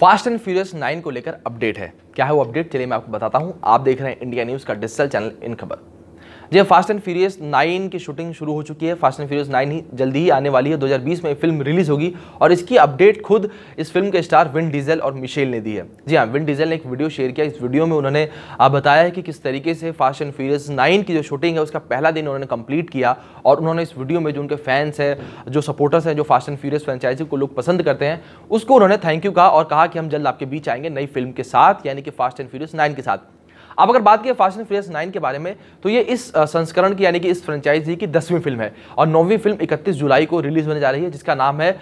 fast and Furious nine को लेकर update है क्या है वो अपडेट चलिए मैं आपको बताता हूँ आप देख रहे हैं इंडिया न्यूज़ का डिजिटल चैनल इन खबर जी फास्ट एंड फ्यूरियस नाइन की शूटिंग शुरू हो चुकी है फास्ट एंड फ्यूरियस नाइन ही जल्दी ही आने वाली है 2020 में फिल्म रिलीज होगी और इसकी अपडेट खुद इस फिल्म के स्टार विन डीजल और मिशेल ने दी है जी हाँ विन डीजल ने एक वीडियो शेयर किया इस वीडियो में उन्होंने बताया है कि किस तरीके से फास्ट एंड फ्यूरियस नाइन की जो शूटिंग है उसका पहला दिन उन्होंने कंप्लीट किया और उन्होंने इस वीडियो में जो उनके फैंस हैं जो सपोर्टर्स हैं जो फास्ट एंड फ्यूरियस फ्रेंचाइजी को लोग पसंद करते हैं उसको उन्होंने थैंक यू कहा और कहा कि हम जल्द आपके बीच आएंगे नई फिल्म के साथ यानी कि फास्ट एंड फ्यूरियस नाइन के साथ अब अगर बात की फास्ट एंड फ्रियस नाइन के बारे में तो ये इस संस्करण की यानी कि इस फ्रेंचाइजी की दसवीं फिल्म है और नौवीं फिल्म इकतीस जुलाई को रिलीज होने जा रही है जिसका नाम है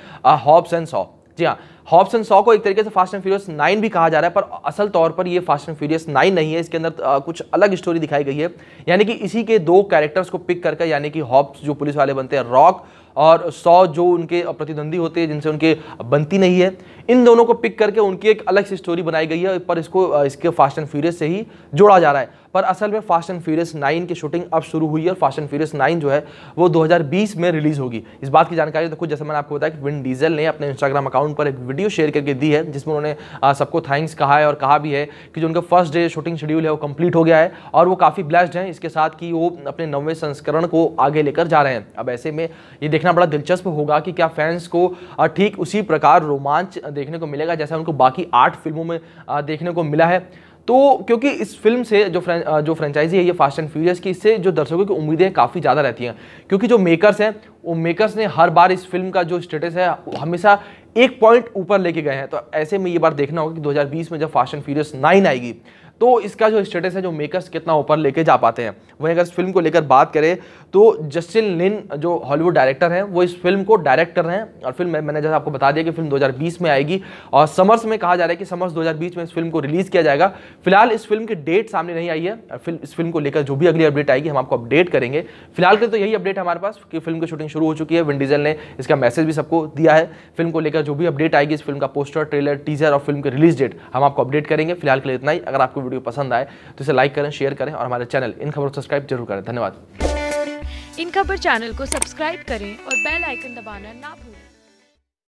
हॉब्स एंड सॉ जी हाँ हॉब्स एंड सॉ को एक तरीके से फास्ट एंड फ्यूरियस नाइन भी कहा जा रहा है पर असल तौर पर ये फास्ट एंड फ्यूरियस नाइन नहीं है इसके अंदर कुछ अलग स्टोरी दिखाई गई है यानी कि इसी के दो कैरेक्टर्स को पिक करके यानी कि हॉब्स जो पुलिस वाले बनते हैं रॉक और सौ जो उनके प्रतिद्वंदी होते हैं जिनसे उनके बनती नहीं है इन दोनों को पिक करके उनकी एक अलग सी स्टोरी बनाई गई है पर इसको इसके फास्ट एंड फ्यूरियस से ही जोड़ा जा रहा है पर असल में फास्ट एंड फ्यूरियस नाइन की शूटिंग अब शुरू हुई है और फास्ट एंड फ्यूरियस नाइन जो है वो 2020 में रिलीज़ होगी इस बात की जानकारी तो खुद जैसे मैंने आपको बताया कि विन डीजल ने अपने इंस्टाग्राम अकाउंट पर एक वीडियो शेयर करके दी है जिसमें उन्होंने सबको थैंक्स कहा है और कहा भी है कि जो उनका फर्स्ट डे शूटिंग शेड्यूल है वो कंप्लीट हो गया है और वो काफ़ी ब्लेस्ड हैं इसके साथ कि वो अपने नवे संस्करण को आगे लेकर जा रहे हैं अब ऐसे में ये देखना बड़ा दिलचस्प होगा कि क्या फैंस को ठीक उसी प्रकार रोमांच देखने को मिलेगा जैसा उनको बाकी आठ फिल्मों में देखने को मिला है तो क्योंकि इस फिल्म से जो फ्रें, जो फ्रेंचाइजी है ये फास्ट एंड फ्यूरियस की इससे जो दर्शकों की उम्मीदें काफ़ी ज़्यादा रहती हैं क्योंकि जो मेकर्स हैं वो मेकर्स ने हर बार इस फिल्म का जो स्टेटस है हमेशा एक पॉइंट ऊपर लेके गए हैं तो ऐसे में ये बार देखना होगा कि 2020 में जब फास्ट एंड फ्यूरियस नाइन आएगी तो इसका जो स्टेटस है जो मेकर्स कितना ऊपर लेके जा पाते हैं वहीं अगर इस फिल्म को लेकर बात करें तो जस्टिन लिन जो हॉलीवुड डायरेक्टर हैं वो इस फिल्म को डायरेक्ट कर रहे हैं और फिल्म मैंने जैसे आपको बता दिया कि फिल्म 2020 में आएगी और समर्स में कहा जा रहा है कि समर्स 2020 में इस फिल्म को रिलीज़ किया जाएगा फिलहाल इस फिल्म की डेट सामने नहीं आई है और फिल्म इस फिल्म को लेकर जो भी अगली अपडेट आएगी हम आपको अपडेट करेंगे फिलहाल के तो यही अपडेट हमारे पास कि फिल्म की शूटिंग शुरू हो चुकी है विंडीजल ने इसका मैसेज भी सबको दिया है फिल्म को लेकर जो भी अपडेट आएगी इस फिल्म का पोस्टर ट्रेलर टीजर और फिल्म की रिलीज डेट हम आपको अपडेट करेंगे फिलहाल के लिए इतना ही अगर आपको वीडियो पसंद आए तो इसे लाइक करें शेयर करें और हमारे चैनल इन खबर सब्सक्राइब जरूर करें धन्यवाद इन खबर चैनल को सब्सक्राइब करें और बेल आइकन दबाना ना भूलें